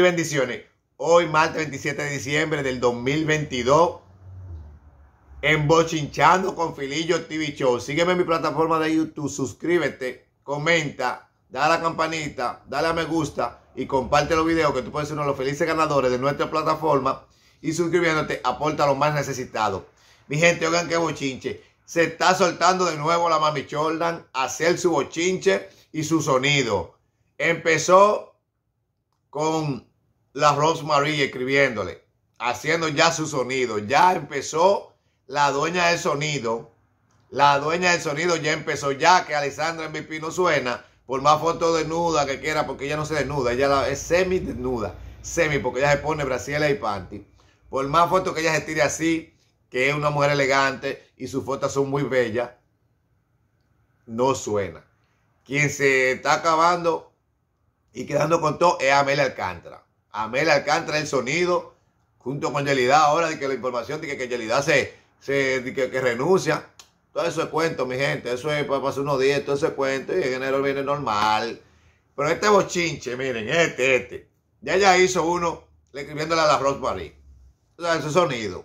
bendiciones. Hoy, martes 27 de diciembre del 2022, en Bochinchando con Filillo TV Show. Sígueme en mi plataforma de YouTube, suscríbete, comenta, da la campanita, dale a me gusta y comparte los videos que tú puedes ser uno de los felices ganadores de nuestra plataforma. Y suscribiéndote, aporta lo más necesitado Mi gente, oigan que bochinche. Se está soltando de nuevo la mami Jordan hacer su bochinche y su sonido. Empezó con la Rosemary escribiéndole, haciendo ya su sonido. Ya empezó la dueña del sonido. La dueña del sonido ya empezó, ya que Alessandra MVP no suena, por más foto desnuda que quiera, porque ella no se desnuda, ella es semi desnuda, semi, porque ella se pone brasileña y panty. Por más foto que ella se tire así, que es una mujer elegante y sus fotos son muy bellas, no suena. Quien se está acabando y quedando con todo es Amelia Alcántara. Amel Alcántara el sonido, junto con Yelida ahora, de que la información de que, que se, se que, renuncia. Todo eso es cuento, mi gente. Eso es para pasar unos días, todo eso es cuento. Y en enero viene normal. Pero este bochinche, miren, este, este. Ya ya hizo uno escribiéndole a la Rosemary. O sea, ese sonido.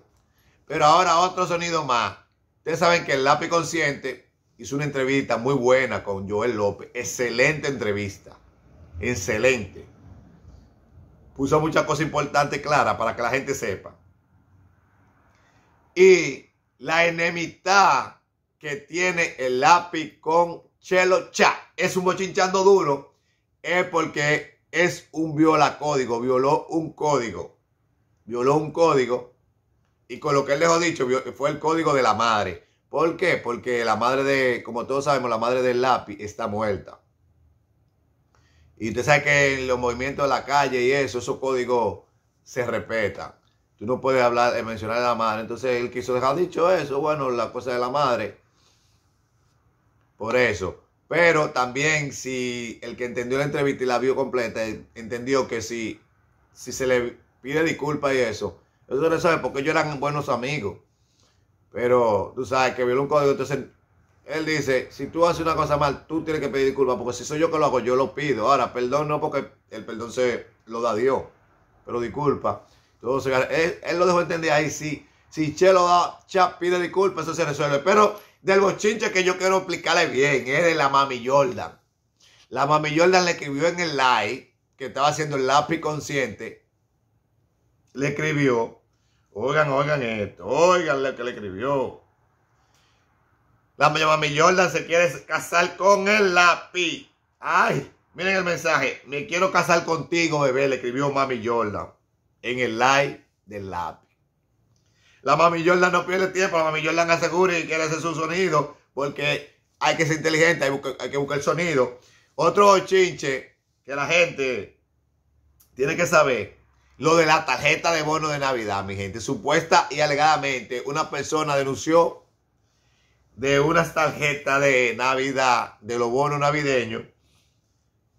Pero ahora otro sonido más. Ustedes saben que el lápiz consciente hizo una entrevista muy buena con Joel López. Excelente entrevista. Excelente puso muchas cosas importantes claras para que la gente sepa. Y la enemistad que tiene el lápiz con Chelo Cha es un bochinchando duro, es porque es un viola código, violó un código, violó un código y con lo que él les ha dicho fue el código de la madre. ¿Por qué? Porque la madre de, como todos sabemos, la madre del lápiz está muerta. Y usted sabe que en los movimientos de la calle y eso, esos códigos se respetan. Tú no puedes hablar, eh, mencionar a la madre. Entonces él quiso dejar dicho eso, bueno, la cosa de la madre. Por eso. Pero también si el que entendió la entrevista y la vio completa, eh, entendió que si, si se le pide disculpas y eso, eso no sabe porque ellos eran buenos amigos. Pero tú sabes que violó un código, entonces él dice, si tú haces una cosa mal, tú tienes que pedir disculpas, porque si soy yo que lo hago, yo lo pido. Ahora, perdón no porque el perdón se lo da Dios, pero disculpa. Entonces, él, lo dejó entender ahí, sí. Si Che lo da, Cha pide disculpas, eso se resuelve. Pero del bochinche que yo quiero explicarle bien, es de la mami Jordan. La mami Jordan le escribió en el live, que estaba haciendo el lápiz consciente, le escribió, oigan, oigan esto, oigan lo que le escribió la mami Jordan se quiere casar con el lápiz. Ay, miren el mensaje. Me quiero casar contigo, bebé, le escribió Mami Jordan en el like del lápiz. La Mami Jordan no pierde tiempo. La Mami Jordan asegura y quiere hacer su sonido porque hay que ser inteligente, hay, hay que buscar el sonido. Otro chinche que la gente tiene que saber lo de la tarjeta de bono de Navidad, mi gente. Supuesta y alegadamente una persona denunció de unas tarjetas de Navidad, de los bonos navideños,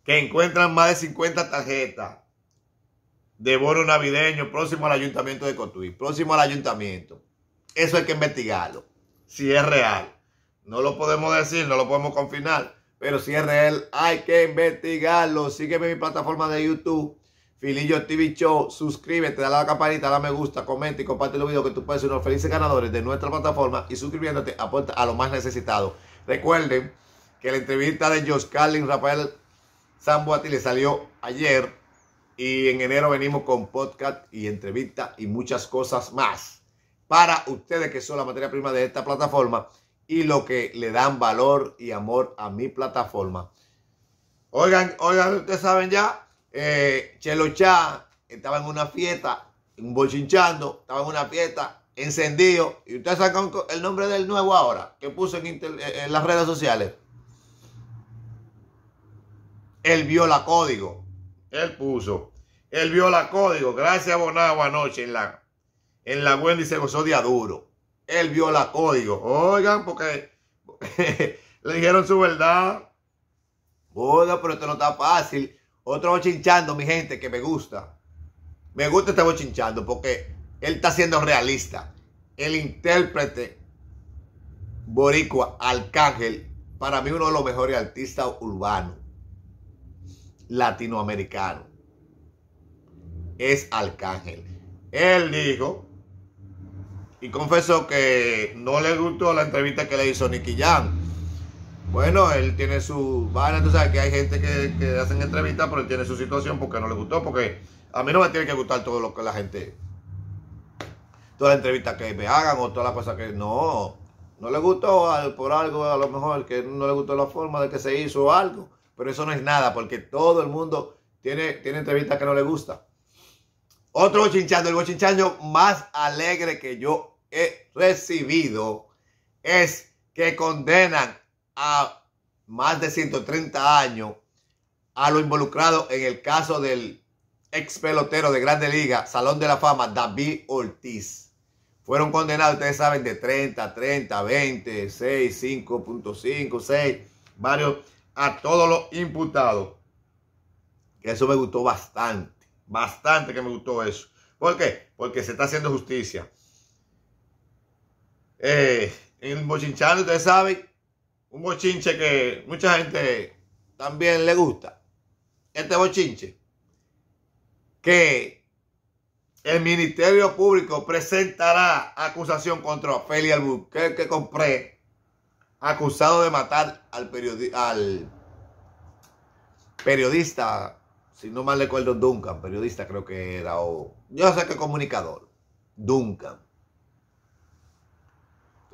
que encuentran más de 50 tarjetas de bonos navideños próximo al ayuntamiento de Cotuí, próximo al ayuntamiento. Eso hay que investigarlo, si es real. No lo podemos decir, no lo podemos confinar, pero si es real, hay que investigarlo. Sígueme en mi plataforma de YouTube. Filillo TV Show, suscríbete, dale a la campanita, dale me gusta, comenta y comparte los videos que tú puedes ser unos felices ganadores de nuestra plataforma y suscribiéndote aporta a lo más necesitado. Recuerden que la entrevista de Josh Carlin, Rafael Zambuati le salió ayer y en enero venimos con podcast y entrevista y muchas cosas más para ustedes que son la materia prima de esta plataforma y lo que le dan valor y amor a mi plataforma. Oigan, oigan, ustedes saben ya, eh, Chelo Chá estaba en una fiesta, un bochinchando, estaba en una fiesta, encendido. Y usted sacan el nombre del nuevo ahora, que puso eh, en, las redes sociales. Él viola código. Él puso. Él viola código. Gracias a Bonao anoche en la, en la Wendy se gozó de duro. Él viola código. Oigan, porque, le dijeron su verdad. Oiga, pero esto no está fácil. Otro bochinchando, mi gente, que me gusta. Me gusta este bochinchando porque él está siendo realista. El intérprete boricua Arcángel, para mí uno de los mejores artistas urbanos latinoamericanos. es Arcángel. Él dijo y confesó que no le gustó la entrevista que le hizo Nicky Jan bueno, él tiene su tú sabes que hay gente que, que hacen entrevistas, pero él tiene su situación porque no le gustó, porque a mí no me tiene que gustar todo lo que la gente, todas las entrevistas que me hagan o todas las cosas que no, no le gustó por algo, a lo mejor que no le gustó la forma de que se hizo algo, pero eso no es nada, porque todo el mundo tiene, tiene entrevistas que no le gusta. Otro chinchando, el bochinchando más alegre que yo he recibido es que condenan a más de 130 años a lo involucrado en el caso del ex pelotero de Grande Liga, Salón de la Fama, David Ortiz. Fueron condenados, ustedes saben, de 30, 30, 20, 6, 5.5, 6, varios, a todos los imputados. Eso me gustó bastante, bastante que me gustó eso. ¿Por qué? Porque se está haciendo justicia. Eh, en Mochinchano ustedes saben, un bochinche que mucha gente también le gusta. Este bochinche. Que el Ministerio Público presentará acusación contra Feli Albuquerque Compré, acusado de matar al, al periodista, si no mal recuerdo, Duncan, periodista creo que era, o yo sé que comunicador, Duncan.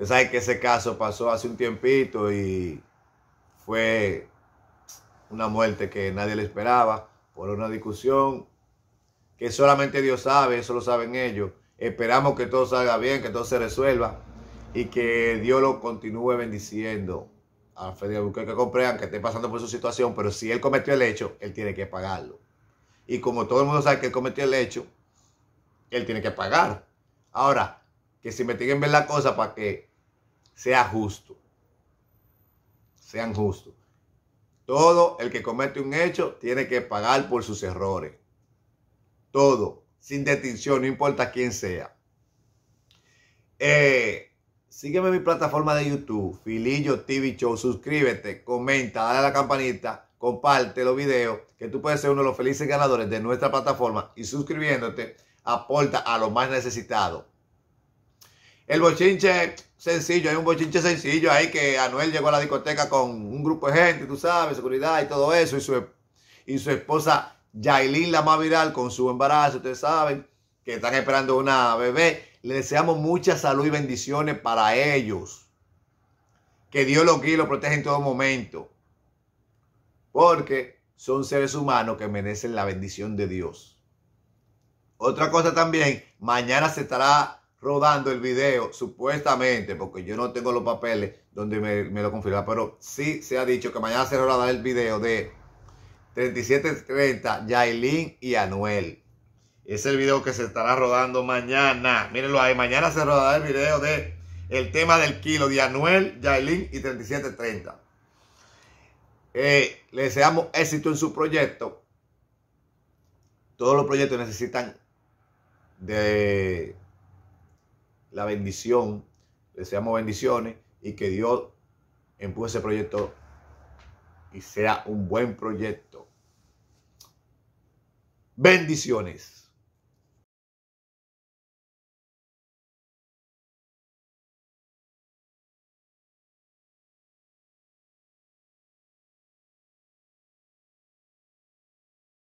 Usted saben que ese caso pasó hace un tiempito y fue una muerte que nadie le esperaba por una discusión que solamente Dios sabe, eso lo saben ellos. Esperamos que todo salga bien, que todo se resuelva y que Dios lo continúe bendiciendo a Federico que Comprean que esté pasando por su situación, pero si él cometió el hecho, él tiene que pagarlo. Y como todo el mundo sabe que él cometió el hecho, él tiene que pagar. Ahora, que si se investiguen ver la cosa para que sea justo. Sean justos. Todo el que comete un hecho tiene que pagar por sus errores. Todo, sin distinción, no importa quién sea. Eh, sígueme en mi plataforma de YouTube, Filillo TV Show. Suscríbete, comenta, dale a la campanita, comparte los videos, que tú puedes ser uno de los felices ganadores de nuestra plataforma y suscribiéndote aporta a lo más necesitado. El bochinche sencillo, hay un bochinche sencillo ahí que Anuel llegó a la discoteca con un grupo de gente, tú sabes, seguridad y todo eso, y su, e-, y su esposa Yailin, la más viral, con su embarazo, ustedes saben, que están esperando una bebé. Le deseamos mucha salud y bendiciones para ellos. Que Dios los guíe y los proteja en todo momento. Porque son seres humanos que merecen la bendición de Dios. Otra cosa también, mañana se estará rodando el video, supuestamente, porque yo no tengo los papeles donde me, lo confirma, pero sí se ha dicho que mañana se rodará el video de 3730, Yailin y Anuel. Es el video que se estará rodando mañana. Mírenlo ahí, mañana se rodará el video de el tema del kilo de Anuel, Yailin y 3730. Eh, le deseamos éxito en su proyecto. Todos los proyectos necesitan de la bendición, deseamos bendiciones y que Dios empuje ese proyecto y sea un buen proyecto. Bendiciones.